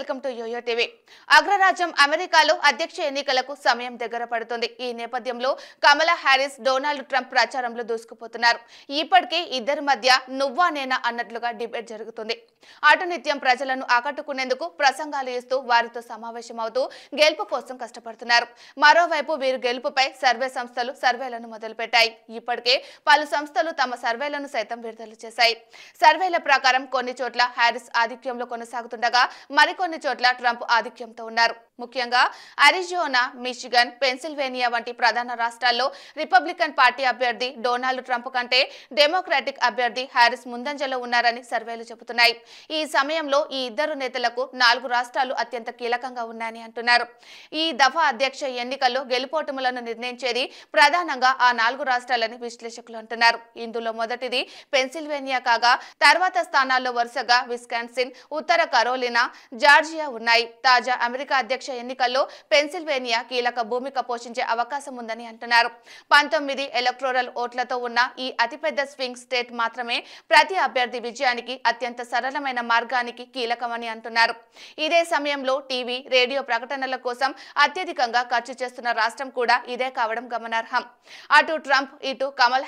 welcome to yo-yo TV అగ్రరాజ్యం అమెరికాలో అధ్యక్ష ఎన్నికలకు సమయం దగ్గర పడుతుంది ఈ నేపథ్యంలో కమలా హ్యారిస్ డొనాల్డ్ ట్రంప్ ప్రచారంలో దూసుకుపోతున్నారు ఇప్పటికే ఇద్దరి మధ్య నువ్వా నేనా అన్నట్లుగా డిబేట్ జరుగుతుంది అటు నిత్యం ప్రజలను ఆకట్టుకునేందుకు ప్రసంగాలు ఇస్తూ వారితో సమావేశమవుతూ గెలుపు కోసం కష్టపడుతున్నారు మరోవైపు వీరు గెలుపుపై సర్వే సంస్థలు సర్వేలను మొదలుపెట్టాయి ఇప్పటికే పలు సంస్థలు తమ సర్వేలను సైతం విడుదల చేశాయి సర్వేల ప్రకారం కొన్ని చోట్ల హ్యారిస్ ఆధిక్యంలో కొనసాగుతుండగా మరికొన్ని కొన్ని చోట్ల ట్రంప్ ఆధిక్యంతో ఉన్నారు ముఖ్యంగా అరిజోనా మిషిగన్ పెన్సిల్వేనియా వంటి ప్రధాన రాష్ట్రాల్లో రిపబ్లికన్ పార్టీ అభ్యర్థి డొనాల్డ్ ట్రంప్ కంటే డెమోక్రాటిక్ అభ్యర్థి హారిస్ ముందంజలో ఉన్నారని సర్వేలు చెబుతున్నాయి ఈ సమయంలో ఈ ఇద్దరు నేతలకు నాలుగు రాష్ట్రాలు అత్యంత కీలకంగా ఉన్నాయని అంటున్నారు ఈ దఫా అధ్యక్ష ఎన్నికల్లో గెలుపోటములను నిర్ణయించేది ప్రధానంగా ఆ నాలుగు రాష్ట్రాలని విశ్లేషకులు అంటున్నారు ఇందులో మొదటిది పెన్సిల్వేనియా కాగా తర్వాత స్థానాల్లో వరుసగా విస్కాన్సిన్ ఉత్తర కరోలినా జార్జియా ఉన్నాయి తాజా అమెరికా అధ్యక్ష అధ్యక్ష ఎన్నికల్లో పెన్సిల్వేనియా కీలక భూమిక పోషించే అవకాశం ఉందని అంటున్నారు పంతొమ్మిది ఎలక్ట్రోరల్ ఓట్లతో ఉన్న ఈ అతిపెద్ద స్వింగ్ స్టేట్ మాత్రమే ప్రతి అభ్యర్థి విజయానికి అత్యంత సరళమైన మార్గానికి కీలకమని అంటున్నారు ఇదే సమయంలో టీవీ రేడియో ప్రకటనల కోసం అత్యధికంగా ఖర్చు చేస్తున్న రాష్ట్రం కూడా ఇదే కావడం గమనార్హం అటు ట్రంప్ ఇటు కమల్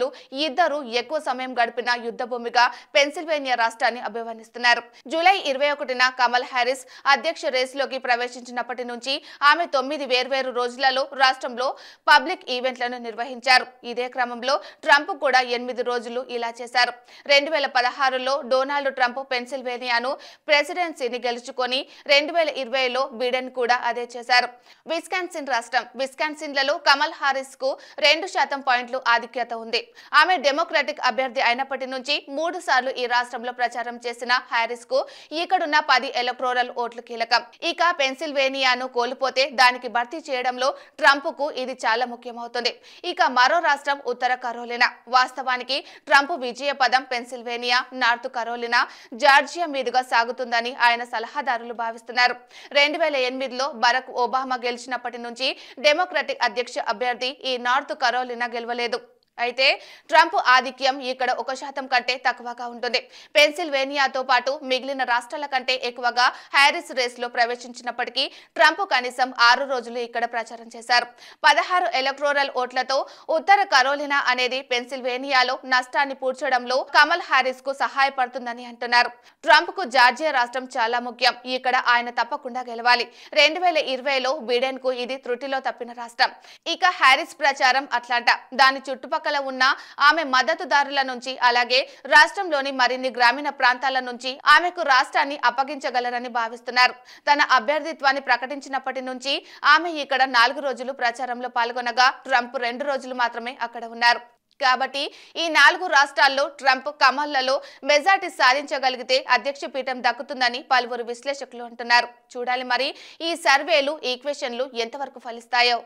లు ఇద్దరు ఎక్కువ సమయం గడిపిన యుద్ధ భూమిగా పెన్సిల్వేనియా రాష్ట్రాన్ని అభివర్ణిస్తున్నారు జూలై ఇరవై ఒకటిన కమల్ హ్యారిస్ అధ్యక్ష రేసులోకి ప్రవేశించారు నిర్వహించినప్పటి నుంచి ఆమె తొమ్మిది వేర్వేరు రోజులలో రాష్ట్రంలో పబ్లిక్ ఈవెంట్లను నిర్వహించారు ఇదే క్రమంలో ట్రంప్ కూడా ఎనిమిది రోజులు ఇలా చేశారు రెండు వేల పదహారులో డొనాల్డ్ ట్రంప్ పెన్సిల్వేనియాను ప్రెసిడెన్సీని గెలుచుకొని రెండు వేల ఇరవైలో బిడెన్ కూడా అదే చేశారు విస్కాన్సిన్ రాష్ట్రం విస్కాన్సిన్ లలో కమల్ హారిస్ కు రెండు శాతం పాయింట్లు ఆధిక్యత ఉంది ఆమె డెమోక్రటిక్ అభ్యర్థి అయినప్పటి నుంచి మూడు సార్లు ఈ రాష్ట్రంలో ప్రచారం చేసిన హారిస్ కు ఇక్కడున్న పది ఎలక్ట్రోరల్ ఓట్లు కీలకం ఇక పెన్సిల్ పెన్సిల్వేనియాను కోల్పోతే దానికి భర్తీ చేయడంలో ట్రంప్ కు ఇది చాలా ముఖ్యమవుతుంది ఇక మరో రాష్ట్రం ఉత్తర కరోలినా వాస్తవానికి ట్రంప్ విజయ పదం పెన్సిల్వేనియా నార్త్ కరోలినా జార్జియా మీదుగా సాగుతుందని ఆయన సలహాదారులు భావిస్తున్నారు రెండు వేల ఎనిమిదిలో బరక్ ఒబామా గెలిచినప్పటి నుంచి డెమోక్రటిక్ అధ్యక్ష అభ్యర్థి ఈ నార్త్ కరోలినా గెలవలేదు అయితే ట్రంప్ ఆధిక్యం ఇక్కడ ఒక శాతం కంటే తక్కువగా ఉంటుంది పెన్సిల్వేనియాతో పాటు మిగిలిన రాష్ట్రాల కంటే ఎక్కువగా హ్యారిస్ రేస్లో ప్రవేశించినప్పటికీ ట్రంప్ కనీసం ఆరు రోజులు ఇక్కడ ప్రచారం చేశారు పదహారు ఎలక్ట్రోరల్ ఓట్లతో ఉత్తర కరోలినా అనేది పెన్సిల్వేనియాలో నష్టాన్ని పూడ్చడంలో కమల్ హ్యారిస్ కు సహాయపడుతుందని అంటున్నారు ట్రంప్ కు జార్జియా రాష్ట్రం చాలా ముఖ్యం ఇక్కడ ఆయన తప్పకుండా గెలవాలి రెండు వేల ఇరవైలో బిడెన్ కు ఇది త్రుటిలో తప్పిన రాష్ట్రం ఇక హ్యారిస్ ప్రచారం అట్లాంటా దాని చుట్టుపక్కల చుట్టుపక్కల ఉన్న ఆమె మద్దతుదారుల నుంచి అలాగే రాష్ట్రంలోని మరిన్ని గ్రామీణ ప్రాంతాల నుంచి ఆమెకు రాష్ట్రాన్ని అప్పగించగలరని భావిస్తున్నారు తన అభ్యర్థిత్వాన్ని ప్రకటించినప్పటి నుంచి ఆమె ఇక్కడ నాలుగు రోజులు ప్రచారంలో పాల్గొనగా ట్రంప్ రెండు రోజులు మాత్రమే అక్కడ ఉన్నారు కాబట్టి ఈ నాలుగు రాష్ట్రాల్లో ట్రంప్ కమల్లలో మెజార్టీ సాధించగలిగితే అధ్యక్ష పీఠం దక్కుతుందని పలువురు విశ్లేషకులు అంటున్నారు చూడాలి మరి ఈ సర్వేలు ఈక్వేషన్లు ఎంతవరకు ఫలిస్తాయో